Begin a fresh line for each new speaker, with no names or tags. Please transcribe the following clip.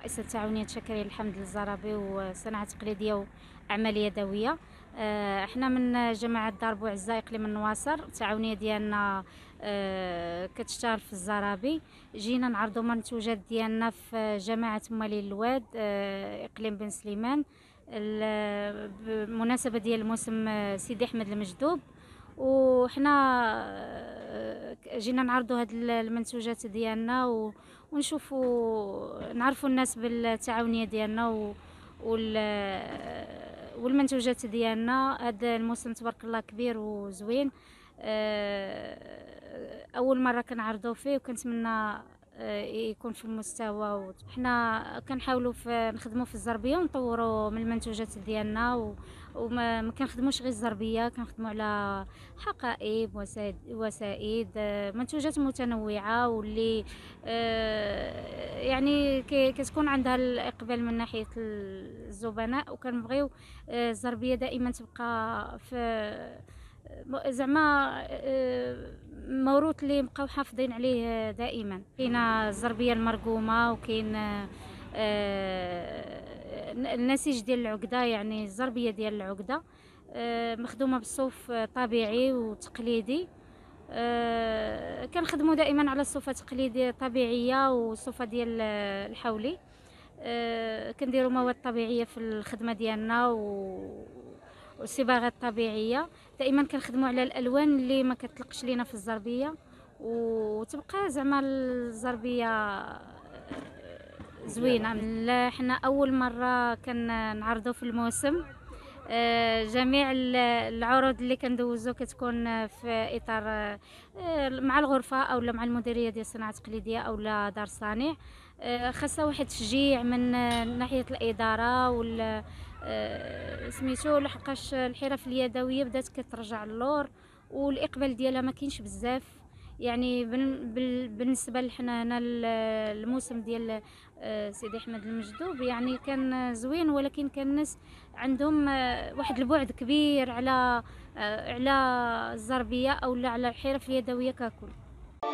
رئيسة التعاونية شكري الحمد للزرابي وصناعة تقليدية وأعمال يدوية آه، احنا من جماعة دار بوعزة إقليم النواصر التعاونية ديالنا آه، كتشتغل في الزرابي جينا نعرضوا منتوجات ديالنا في جماعة مالي الواد آه، إقليم بن سليمان بمناسبة ديال موسم سيدي أحمد المجدوب وحنا جينا نعرضوا هاد المنتوجات ديالنا ونشوفوا نعرفوا الناس بالتعاونيه ديالنا وال والمنتوجات ديالنا هاد الموسم تبارك الله كبير وزوين آه، اول مره كنعرضوا فيه وكنتمنى آه، يكون في المستوى وحنا كنحاولوا نخدموا في الزربيه ونطوروا من المنتوجات ديالنا وما كنخدموش غير الزربيه كنخدموا على حقائب وسائد آه، منتوجات متنوعه واللي آه، يعني كتكون عندها الاقبال من ناحيه الزبناء وكنبغيو الزربيه دائما تبقى في زعما موروث اللي بقاو حافظين عليه دائما كاين الزربيه المرقومه وكاين آه، آه، النسيج ديال العقده يعني الزربيه ديال العقده آه، مخدومه بالصوف طبيعي وتقليدي كنخدموا دائما على الصوفه تقليديه طبيعيه والصوفه ديال الحولي كنديروا مواد طبيعيه في الخدمه ديالنا و والصباغات الطبيعيه دائما كنخدموا على الالوان اللي ما كتطلقش لينا في الزربيه وتبقى زعما الزربيه آه، زوينه حنا اول مره كنعرضوا في الموسم آه، جميع العروض اللي كندوزو كتكون في اطار آه، مع الغرفه اولا مع المديريه ديال الصناعه التقليديه اولا دار الصانع آه، خاصه واحد التشجيع من ناحيه الاداره وال سميتو لحقاش الحرف اليدويه بدات كترجع للور والاقبال ديالها ما كاينش بزاف يعني بالنسبه لحنا هنا الموسم ديال آه، سيدي احمد المجدوب يعني كان زوين ولكن كان الناس عندهم آه، واحد البعد كبير على آه، على الزربيه او على الحرف اليدويه ككل